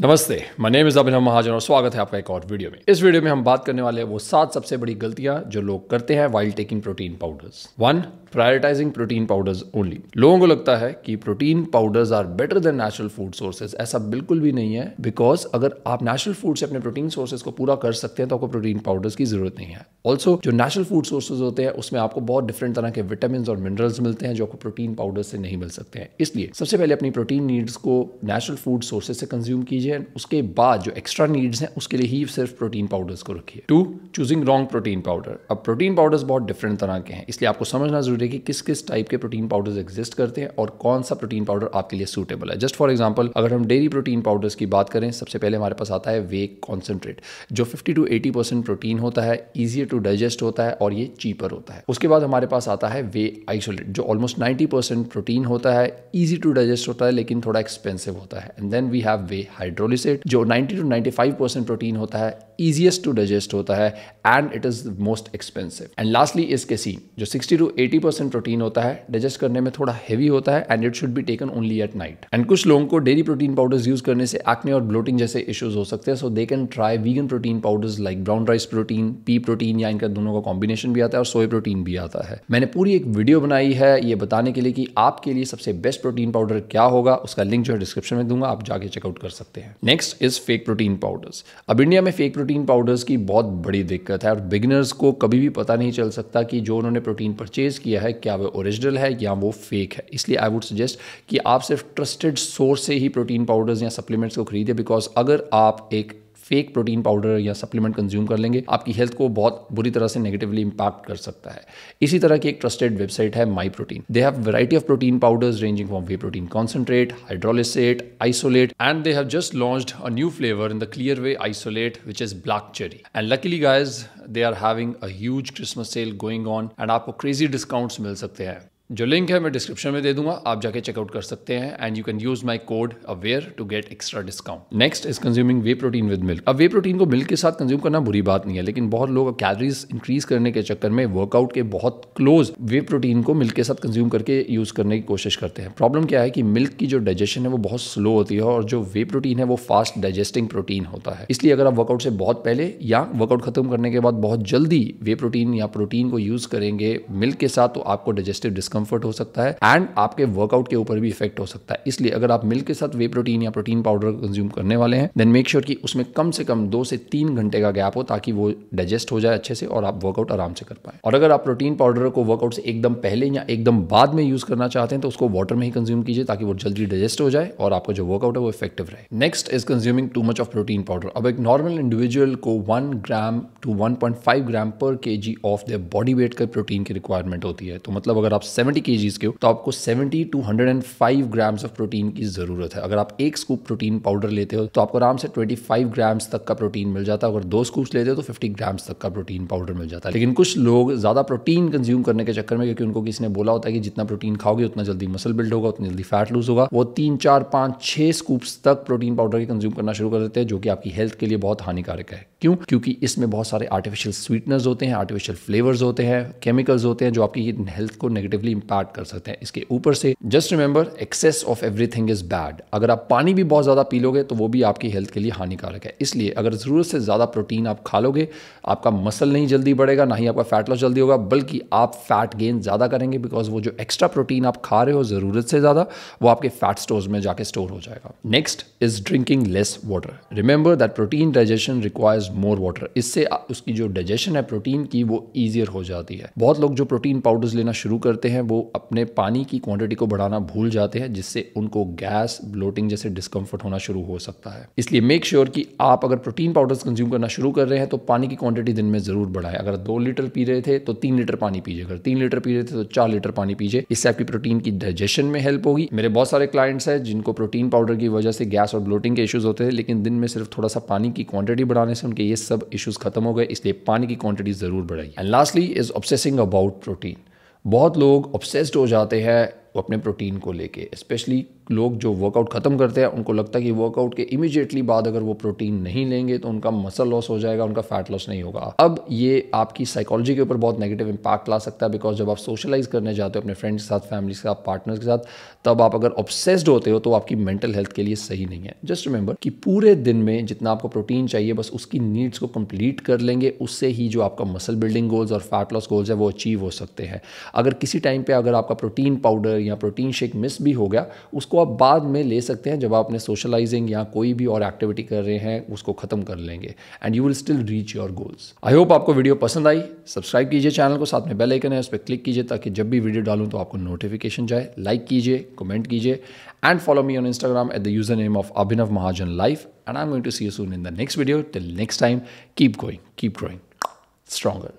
नमस्ते my name is Abhinav Mahajan और स्वागत है आपका एक और वीडियो में इस वीडियो में हम बात करने वाले हैं वो सात सबसे बड़ी गलतियां जो लोग करते हैं while taking protein powders one prioritizing protein powders only लोगों को लगता है कि protein powders are better than natural food sources ऐसा बिल्कुल भी नहीं है बिकॉज अगर आप नेचुरल फूड से अपने प्रोटीन सोर्सेज को पूरा कर सकते हैं तो आपको प्रोटीन पाउडर्स की जरूरत नहीं है ऑल्सो जो नेचुरल फूड सोर्सेज होते हैं उसमें आपको बहुत डिफरेंट तरह के विटामिन और मिनरल्स मिलते हैं जो आपको प्रोटीन पाउडर्स से नहीं मिल सकते हैं इसलिए सबसे पहले अपनी प्रोटीन नीड्स को नेचुरल फूड सोर्सेज से कंज्यूम कीजिए लीजिए एंड उसके बाद जो एक्स्ट्रा नीड्स हैं उसके लिए ही सिर्फ प्रोटीन पाउडर्स को रखिए two choosing wrong protein powder अब प्रोटीन पाउडर्स बहुत डिफरेंट तरह के हैं इसलिए आपको समझना जरूरी है कि किस किस टाइप के प्रोटीन पाउडर्स एग्जिस्ट करते हैं और कौन सा प्रोटीन पाउडर आपके लिए सूटेबल है जस्ट फॉर एग्जाम्पल अगर हम डेयरी प्रोटीन पाउडर्स की बात करें सबसे पहले हमारे पास आता है वे कॉन्सेंट्रेट जो fifty to eighty percent protein होता है ईजियर टू डाइजेस्ट होता है और ये चीपर होता है उसके बाद हमारे पास आता है वे आइसोलेट जो ऑलमोस्ट नाइन्टी परसेंट प्रोटीन होता है ईजी टू डाइजेस्ट होता है लेकिन थोड़ा एक्सपेंसिव होता है and then we have whey hydrate hydrolysate जो 90 टू 95 परसेंट प्रोटीन होता है ईजिएस्ट टू डाइजेस्ट होता है and it is most expensive and lastly इसके सी जो 60 टू 80 परसेंट प्रोटीन होता है डाइजेस्ट करने में थोड़ा हैवी होता है and it should be taken only at night and कुछ लोगों को डेरी प्रोटीन पाउडर्स यूज करने से एक्ने और ब्लोटिंग जैसे इशूज हो सकते हैं so they can try vegan protein powders like brown rice protein pea protein या इनका दोनों का कॉम्बिनेशन भी आता है और सोए प्रोटीन भी आता है मैंने पूरी एक वीडियो बनाई है ये बताने के लिए कि आपके लिए सबसे बेस्ट प्रोटीन पाउडर क्या होगा उसका लिंक जो है डिस्क्रिप्शन में दूंगा आप जाके चेकआउट कर सकते हैं next is fake protein powders अब इंडिया में फेक प्रोटीन पाउडर्स की बहुत बड़ी दिक्कत है और बिगनर्स को कभी भी पता नहीं चल सकता कि जो उन्होंने प्रोटीन परचेज़ किया है क्या वो ओरिजिनल है या वो फेक है इसलिए आई वुड सजेस्ट कि आप सिर्फ ट्रस्टेड सोर्स से ही प्रोटीन पाउडर्स या सप्लीमेंट्स को खरीदें बिकॉज अगर आप एक फेक प्रोटीन पाउडर या सप्लीमेंट कंज्यूम कर लेंगे आपकी हेल्थ को बहुत बुरी तरह से नेगेटिवली इंपैक्ट कर सकता है इसी तरह की एक ट्रस्टेड वेबसाइट है My Protein they have variety of protein powders ranging from whey protein concentrate hydrolysate isolate and they have just launch a new flavour in the clear whey isolate which is black cherry and luckily guys they are having a huge Christmas sale going on and आपको crazy discounts मिल सकते हैं जो link है मैं description में दे दूंगा आप जाके चेकआउट कर सकते हैं and you can use my code aware to get extra discount next is consuming whey protein with milk अब वे प्रोटीन को मिल्क के साथ कंज्यूम करना बुरी बात नहीं है लेकिन बहुत लोग कैलरीज इंक्रीज करने के चक्कर में वर्कआउट के बहुत क्लोज वे प्रोटीन को मिल्क के साथ कंज्यूम करके यूज करने की कोशिश करते हैं प्रॉब्लम क्या है कि मिल्क की जो डाइजेशन है वो बहुत स्लो होती है और जो वे प्रोटीन है वो फास्ट डाइजेस्टिंग प्रोटीन होता है इसलिए अगर आप वर्कआउट से बहुत पहले या वर्कआउट खत्म करने के बाद बहुत जल्दी वे प्रोटीन या प्रोटीन को यूज करेंगे मिल्क के साथ तो आपको डाइजेस्टिव डिस्काउंट डिस्कम्फर्ट हो सकता है एंड आपके वर्कआउट के ऊपर भी इफेक्ट हो सकता है इसलिए अगर आप मिल्क के साथ वे प्रोटीन या प्रोटीन पाउडर कंज्यूम करने वाले हैं देन मेक श्योर कि उसमें कम से कम दो से तीन घंटे का गैप हो ताकि वो डाइजेस्ट हो जाए अच्छे से और आप वर्कआउट आराम से कर पाए और अगर आप प्रोटीन पाउडर को वर्कआउट से एकदम पहले या एकदम बाद में यूज करना चाहते हैं तो उसको वाटर में ही कंज्यूम कीजिए ताकि वो जल्दी डाइजेस्ट हो जाए और आपका जो वर्कआउट है वो इफेक्टिव रहे next is consuming too much of protein powder अब एक नॉर्मल इंडिविजुअल को one gram to one gram per K of the body weight का प्रोटीन की रिक्वायरमेंट होती है तो मतलब अगर आप सेवेंटी के के हो तो आपको seventy to hundred and five grams of protein की जरूरत है अगर आप एक स्कूप प्रोटीन पाउडर लेते हो तो आपको आराम से ट्वेंटी फाइव ग्राम्स तक का प्रोटीन मिल जाता है अगर दो स्कूप्स लेते हो तो फिफ्टी ग्राम्स तक का प्रोटीन पाउडर मिल जाता है लेकिन कुछ लोग ज्यादा प्रोटीन कंज्यूम करने के चक्कर में क्योंकि उनको किसी ने बोला होता है कि जितना प्रोटीन खाओगे उतना जल्दी मसल बिल्ड होगा उतना जल्दी फैट लूज होगा वो तीन चार पांच छह स्कूप्स तक प्रोटीन पाउडर के कंज्यूम करना शुरू कर देते हैं जो कि आपकी हेल्थ के लिए बहुत हानिकारक है क्यों क्योंकि इसमें बहुत सारे आर्टिफिशियल स्वीटनर्स होते हैं आर्टिफिशियल फ्लेवर्स होते हैं केमिकल्स होते हैं जो आपकी हेल्थ को नेगेटिवली इम्पैक्ट कर सकते हैं इसके ऊपर से just remember excess of everything is bad अगर आप पानी भी बहुत ज़्यादा पी लोगे तो वो भी आपकी हेल्थ के लिए हानिकारक है इसलिए अगर ज़रूरत से ज़्यादा प्रोटीन आप खा लोगे आपका मसल नहीं जल्दी बढ़ेगा ना ही आपका फैट लॉस जल्दी होगा बल्कि आप फैट गेन ज़्यादा करेंगे बिकॉज वो जो एक्स्ट्रा प्रोटीन आप खा रहे हो ज़रूरत से ज़्यादा वो आपके फैट स्टोर्स में जाके स्टोर हो जाएगा next is drinking less water remember that protein digestion requires more water इससे उसकी जो डाइजेशन है प्रोटीन की वो ईजियर हो जाती है बहुत लोग जो प्रोटीन पाउडर्स लेना शुरू करते हैं वो अपने पानी की क्वांटिटी को बढ़ाना भूल जाते हैं जिससे उनको गैस ब्लोटिंग जैसे डिस्कम्फर्ट होना शुरू हो सकता है इसलिए मेक श्योर sure कि आप अगर प्रोटीन पाउडर्स कंज्यूम करना शुरू कर रहे हैं तो पानी की क्वांटिटी दिन में ज़रूर बढ़ाएं अगर दो लीटर पी रहे थे तो तीन लीटर पानी पीजिए अगर तीन लीटर पी रहे थे तो चार लीटर पानी पीजिए इससे आपकी प्रोटीन की डाइजेशन में हेल्प होगी मेरे बहुत सारे क्लाइंट्स हैं जिनको प्रोटीन पाउडर की वजह से गैस और ब्लोटिंग के इशूज़ होते थे लेकिन दिन में सिर्फ थोड़ा सा पानी की क्वांटिटी बढ़ाने से उनके ये सब इशूज़ खत्म हो गए इसलिए पानी की क्वांटिटी ज़रूर बढ़ाई and lastly is obsessing about protein बहुत लोग ऑब्सेस्ड हो जाते हैं वो अपने प्रोटीन को लेके स्पेशली लोग जो वर्कआउट ख़त्म करते हैं उनको लगता है कि वर्कआउट के इमीजिएटली बाद अगर वो प्रोटीन नहीं लेंगे तो उनका मसल लॉस हो जाएगा उनका फैट लॉस नहीं होगा अब ये आपकी साइकोलॉजी के ऊपर बहुत नेगेटिव इंपैक्ट ला सकता है बिकॉज जब आप सोशलाइज करने जाते हो अपने फ्रेंड्स के साथ फैमिली के साथ पार्टनर्स के साथ तब आप अगर ऑब्सेस्ड होते हो तो आपकी मेंटल हेल्थ के लिए सही नहीं है जस्ट रिमेंबर कि पूरे दिन में जितना आपको प्रोटीन चाहिए बस उसकी नीड्स को कंप्लीट कर लेंगे उससे ही जो आपका मसल बिल्डिंग गोल्स और फैट लॉस गोल्स है वो अचीव हो सकते हैं अगर किसी टाइम पर अगर आपका प्रोटीन पाउडर या प्रोटीन शेक मिस भी हो गया उसको आप बाद में ले सकते हैं जब आप अपने सोशलाइजिंग या कोई भी और एक्टिविटी कर रहे हैं उसको ख़त्म कर लेंगे and you will still reach your goals I hope आपको वीडियो पसंद आई सब्सक्राइब कीजिए चैनल को साथ में बेल आइकन है उस पर क्लिक कीजिए ताकि जब भी वीडियो डालूँ तो आपको नोटिफिकेशन जाए लाइक कीजिए कमेंट कीजिए and follow me on Instagram at the username of Abhinav Mahajan life and I am going to see you soon in the next video till next time keep going keep growing stronger